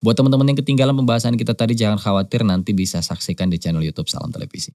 Buat teman-teman yang ketinggalan pembahasan kita tadi, jangan khawatir nanti bisa saksikan di channel YouTube Salam Televisi.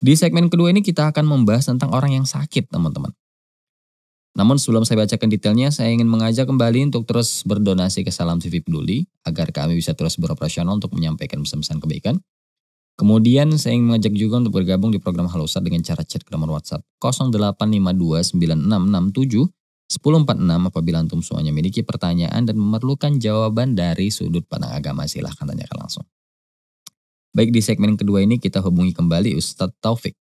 Di segmen kedua ini kita akan membahas tentang orang yang sakit, teman-teman. Namun sebelum saya bacakan detailnya, saya ingin mengajak kembali untuk terus berdonasi ke Salam TV Peduli, agar kami bisa terus beroperasional untuk menyampaikan pesan-pesan kebaikan. Kemudian saya ingin mengajak juga untuk bergabung di program Halosa dengan cara chat ke nomor WhatsApp 08529667 1046 apabila antum semuanya memiliki pertanyaan dan memerlukan jawaban dari sudut pandang agama silahkan tanyakan langsung. Baik di segmen kedua ini kita hubungi kembali Ustadz Taufik.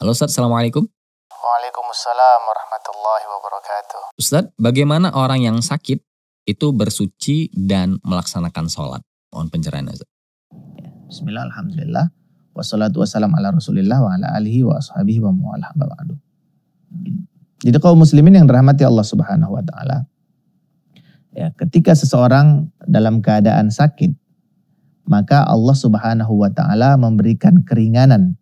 Halo Ustadz, Assalamualaikum. Waalaikumsalam warahmatullahi wabarakatuh. Ustadz, bagaimana orang yang sakit itu bersuci dan melaksanakan sholat? Mohon pencerahan Ustadz. Bismillah, Alhamdulillah. Wassalatu wassalam ala rasulillah wa ala alihi wa ashabihi wa mu'alah ba'du. Jadi kaum muslimin yang dirahmati Allah subhanahu wa ta'ala. Ya, ketika seseorang dalam keadaan sakit, maka Allah subhanahu wa ta'ala memberikan keringanan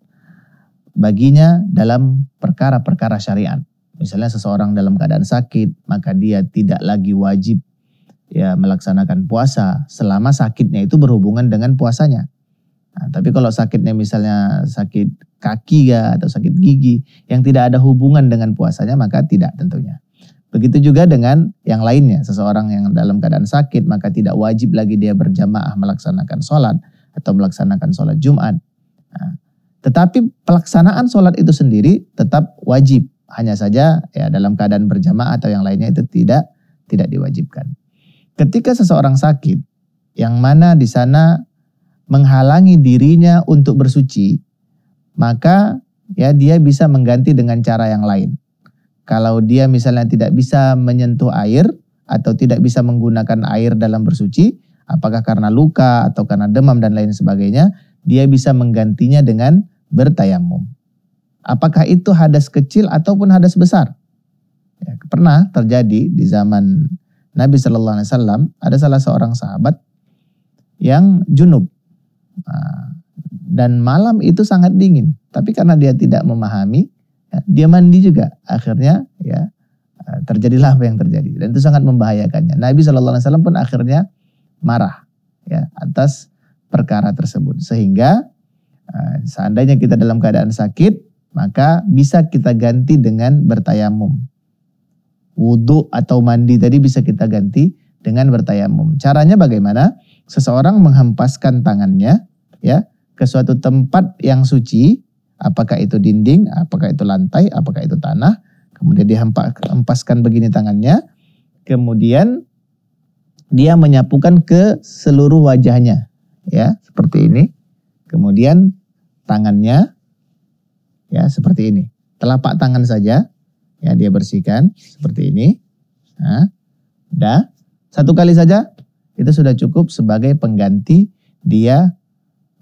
baginya dalam perkara-perkara syariat. Misalnya seseorang dalam keadaan sakit, maka dia tidak lagi wajib ya melaksanakan puasa selama sakitnya itu berhubungan dengan puasanya. Nah, tapi kalau sakitnya misalnya sakit kaki ya atau sakit gigi yang tidak ada hubungan dengan puasanya maka tidak tentunya. Begitu juga dengan yang lainnya, seseorang yang dalam keadaan sakit maka tidak wajib lagi dia berjamaah melaksanakan sholat atau melaksanakan sholat Jumat. Nah, tetapi pelaksanaan sholat itu sendiri tetap wajib, hanya saja ya dalam keadaan berjamaah atau yang lainnya itu tidak tidak diwajibkan. Ketika seseorang sakit, yang mana di sana menghalangi dirinya untuk bersuci, maka ya dia bisa mengganti dengan cara yang lain. Kalau dia misalnya tidak bisa menyentuh air atau tidak bisa menggunakan air dalam bersuci, apakah karena luka atau karena demam dan lain sebagainya, dia bisa menggantinya dengan bertayamum. Apakah itu hadas kecil ataupun hadas besar? Ya, pernah terjadi di zaman Nabi Shallallahu Alaihi Wasallam ada salah seorang sahabat yang junub Ah, dan malam itu sangat dingin. Tapi karena dia tidak memahami, ya, dia mandi juga. Akhirnya ya ah, terjadilah apa yang terjadi. Dan itu sangat membahayakannya. Nabi Shallallahu Alaihi Wasallam pun akhirnya marah ya atas perkara tersebut. Sehingga ah, seandainya kita dalam keadaan sakit, maka bisa kita ganti dengan bertayamum. Wudhu atau mandi tadi bisa kita ganti dengan bertayamum. Caranya bagaimana? seseorang menghempaskan tangannya ya ke suatu tempat yang suci, apakah itu dinding, apakah itu lantai, apakah itu tanah, kemudian dihempaskan begini tangannya, kemudian dia menyapukan ke seluruh wajahnya ya, seperti ini. Kemudian tangannya ya seperti ini. Telapak tangan saja ya dia bersihkan seperti ini. Nah, dah satu kali saja itu sudah cukup sebagai pengganti dia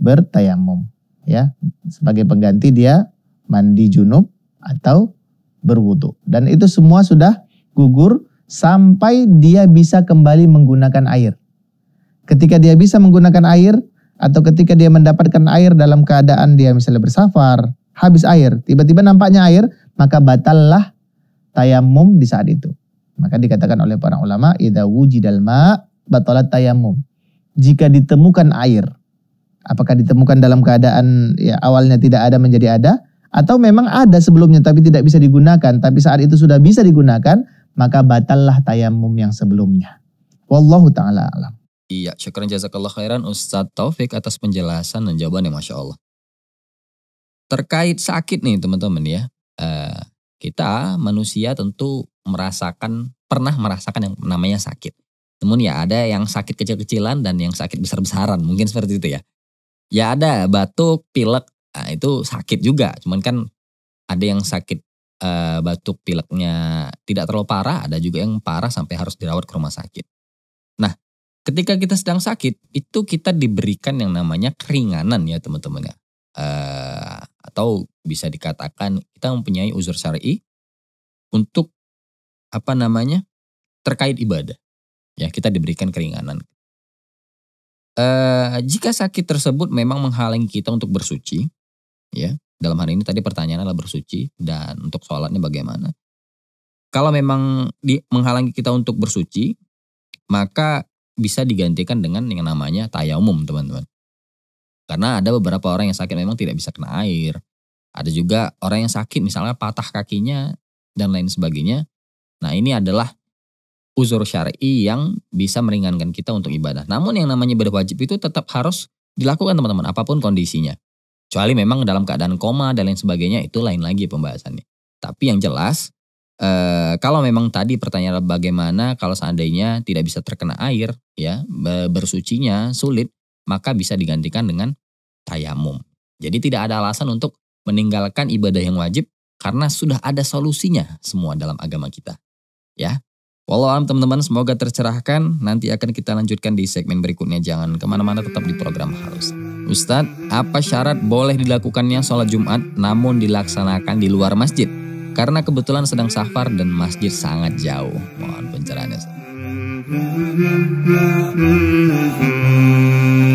bertayamum ya sebagai pengganti dia mandi junub atau berwudu dan itu semua sudah gugur sampai dia bisa kembali menggunakan air ketika dia bisa menggunakan air atau ketika dia mendapatkan air dalam keadaan dia misalnya bersafar habis air tiba-tiba nampaknya air maka batallah tayamum di saat itu maka dikatakan oleh para ulama idza wujidal ma' batalat tayamum. Jika ditemukan air, apakah ditemukan dalam keadaan ya awalnya tidak ada menjadi ada atau memang ada sebelumnya tapi tidak bisa digunakan, tapi saat itu sudah bisa digunakan, maka batallah tayamum yang sebelumnya. Wallahu taala alam. Iya, syukur jazakallah khairan Ustaz Taufik atas penjelasan dan jawaban yang Masya Allah. Terkait sakit nih teman-teman ya, eh, kita manusia tentu merasakan, pernah merasakan yang namanya sakit. Namun ya ada yang sakit kecil-kecilan dan yang sakit besar-besaran, mungkin seperti itu ya. Ya ada batuk, pilek, nah itu sakit juga. Cuman kan ada yang sakit uh, eh, batuk pileknya tidak terlalu parah, ada juga yang parah sampai harus dirawat ke rumah sakit. Nah, ketika kita sedang sakit, itu kita diberikan yang namanya keringanan ya teman-teman ya. Eh, atau bisa dikatakan kita mempunyai uzur syari untuk apa namanya terkait ibadah ya kita diberikan keringanan. E, jika sakit tersebut memang menghalangi kita untuk bersuci, ya dalam hal ini tadi pertanyaannya adalah bersuci dan untuk sholatnya bagaimana? Kalau memang di, menghalangi kita untuk bersuci, maka bisa digantikan dengan yang namanya tayamum teman-teman. Karena ada beberapa orang yang sakit memang tidak bisa kena air. Ada juga orang yang sakit misalnya patah kakinya dan lain sebagainya. Nah ini adalah uzur syar'i yang bisa meringankan kita untuk ibadah. Namun yang namanya ibadah wajib itu tetap harus dilakukan teman-teman apapun kondisinya. Kecuali memang dalam keadaan koma dan lain sebagainya itu lain lagi pembahasannya. Tapi yang jelas eh, kalau memang tadi pertanyaan bagaimana kalau seandainya tidak bisa terkena air ya bersucinya sulit maka bisa digantikan dengan tayamum. Jadi tidak ada alasan untuk meninggalkan ibadah yang wajib karena sudah ada solusinya semua dalam agama kita. Ya, Walau alam teman-teman semoga tercerahkan. Nanti akan kita lanjutkan di segmen berikutnya. Jangan kemana-mana tetap di program harus. Ustadz, apa syarat boleh dilakukannya sholat Jumat namun dilaksanakan di luar masjid? Karena kebetulan sedang safar dan masjid sangat jauh. Mohon pencerahannya.